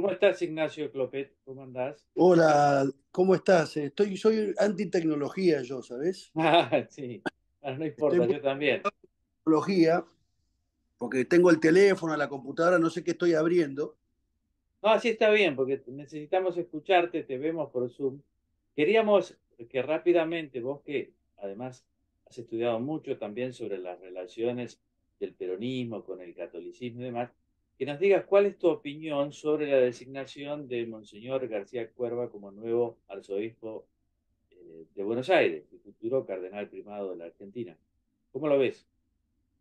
¿Cómo estás, Ignacio Clopet? ¿Cómo andás? Hola, ¿cómo estás? Estoy, soy antitecnología yo, ¿sabes? Ah, sí, ah, no importa, yo también. Tecnología, porque tengo el teléfono, la computadora, no sé qué estoy abriendo. No, así está bien, porque necesitamos escucharte, te vemos por Zoom. Queríamos que rápidamente, vos que además has estudiado mucho también sobre las relaciones del peronismo con el catolicismo y demás, que nos digas cuál es tu opinión sobre la designación de Monseñor García Cuerva como nuevo arzobispo eh, de Buenos Aires el futuro cardenal primado de la Argentina. ¿Cómo lo ves?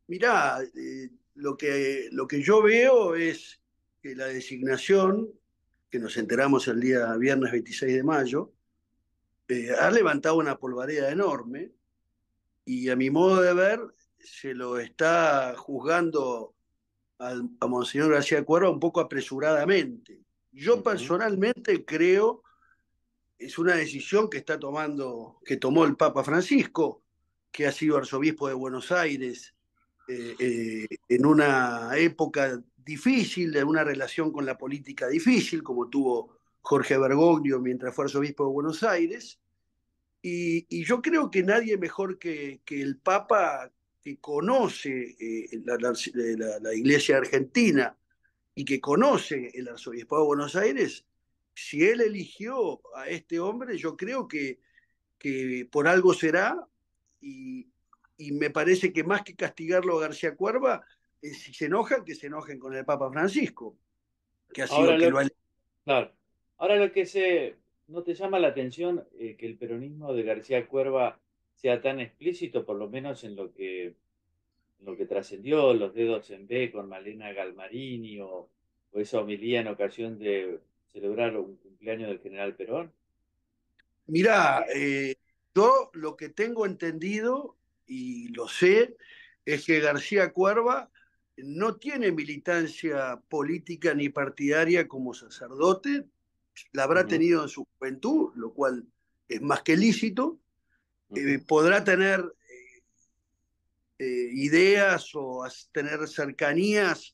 Mirá, eh, lo, que, lo que yo veo es que la designación, que nos enteramos el día viernes 26 de mayo, eh, ha levantado una polvareda enorme y a mi modo de ver se lo está juzgando a, Monseñor García Cuerva un poco apresuradamente. Yo personalmente creo es una decisión que está tomando, que tomó el Papa Francisco, que ha sido arzobispo de Buenos Aires eh, eh, en una época difícil, de una relación con la política difícil, como tuvo Jorge Bergoglio mientras fue arzobispo de Buenos Aires. Y, yo creo que nadie mejor que el Papa que conoce eh, la, Iglesia Argentina y que conoce el Arzobispado de Buenos Aires, si él eligió a este hombre, yo creo que, que por algo será, y, me parece que más que castigarlo a García Cuerva, eh, si se enojan, que se enojen con el Papa Francisco, que ha sido que lo, Claro. Ahora lo que se... ¿No te llama la atención eh, que el peronismo de García Cuerva sea tan explícito, por lo menos en lo que, lo que trascendió, los dedos en B con Malena Galmarini o, esa homilía en ocasión de celebrar un cumpleaños del general Perón? Mira, eh, yo lo que tengo entendido y lo sé es que García Cuerva no tiene militancia política ni partidaria como sacerdote, la habrá tenido en su juventud, lo cual es más que lícito, eh, podrá tener eh, eh, ideas o tener cercanías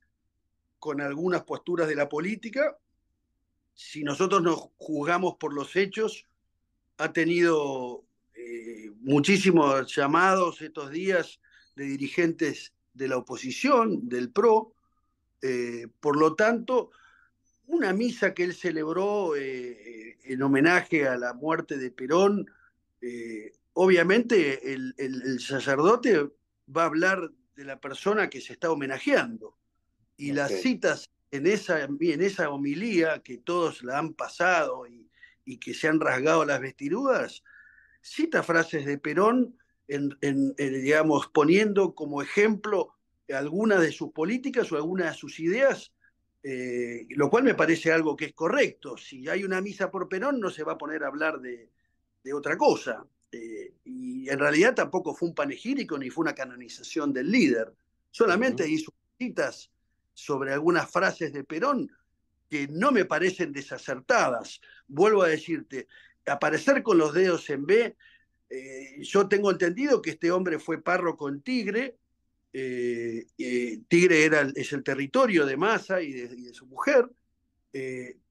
con algunas posturas de la política. Si nosotros nos juzgamos por los hechos, ha tenido muchísimos llamados estos días de dirigentes de la oposición, del PRO. por lo tanto, una misa que él celebró en homenaje a la muerte de Perón obviamente el, sacerdote va a hablar de la persona que se está homenajeando. Y las citas en esa, en esa homilía que todos la han pasado y, que se han rasgado las vestiduras, cita frases de Perón, en, digamos, poniendo como ejemplo algunas de sus políticas o algunas de sus ideas, eh, lo cual me parece algo que es correcto. Si hay una misa por Perón, no se va a poner a hablar de otra cosa. Eh, y en realidad tampoco fue un panegírico ni fue una canonización del líder. Solamente hizo citas sobre algunas frases de Perón que no me parecen desacertadas. Vuelvo a decirte, aparecer con los dedos en B, eh, yo tengo entendido que este hombre fue párroco en Tigre. Eh, Tigre era, es el territorio de Massa y de su mujer,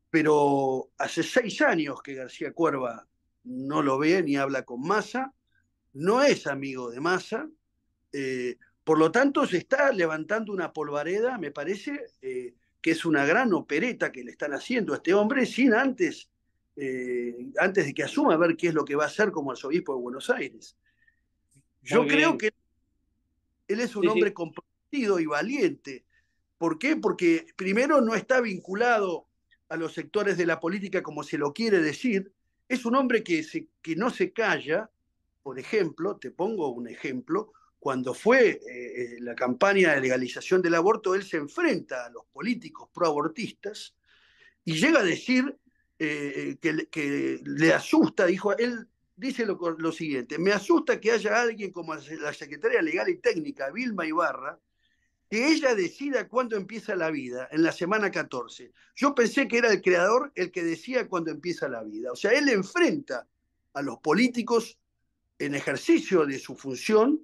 pero hace seis años que García Cuerva no lo ve ni habla con Massa, no es amigo de Massa, eh, por lo tanto se está levantando una polvareda, me parece eh, que es una gran opereta que le están haciendo a este hombre sin antes, eh, antes de que asuma a ver qué es lo que va a hacer como arzobispo de Buenos Aires. Yo creo que él es un hombre comprometido y valiente. ¿Por qué? Porque primero no está vinculado a los sectores de la política como se lo quiere decir, es un hombre que, no se calla, por ejemplo, te pongo un ejemplo, cuando fue eh, eh, la campaña de legalización del aborto, él se enfrenta a los políticos proabortistas y llega a decir eh, que, le asusta, dijo, él dice lo, lo, siguiente, me asusta que haya alguien como la secretaria legal y técnica, Vilma Ibarra, que ella decida cuándo empieza la vida, en la semana 14. Yo pensé que era el creador el que decía cuándo empieza la vida. O sea, él enfrenta a los políticos en ejercicio de su función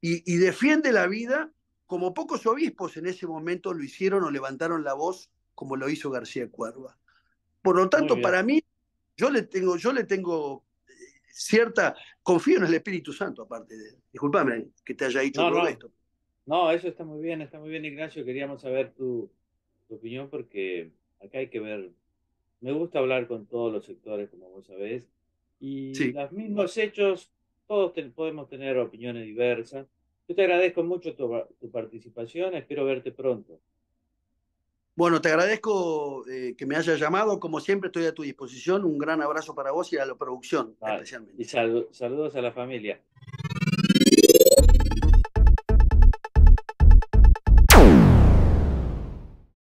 y, defiende la vida como pocos obispos en ese momento lo hicieron o levantaron la voz como lo hizo García Cuerva. Por lo tanto, para mí, yo le tengo, yo le tengo eh, cierta, confío en el Espíritu Santo, aparte de, disculpame que te haya dicho todo esto. No, eso está muy bien, está muy bien, Ignacio. Queríamos saber tu, opinión porque acá hay que ver. Me gusta hablar con todos los sectores, como vos sabés, y los mismos hechos, todos podemos tener opiniones diversas. Yo te agradezco mucho tu, participación, espero verte pronto. Bueno, te agradezco eh, que me hayas llamado. Como siempre, estoy a tu disposición. Un gran abrazo para vos y a la producción, especialmente. Y saludos a la familia.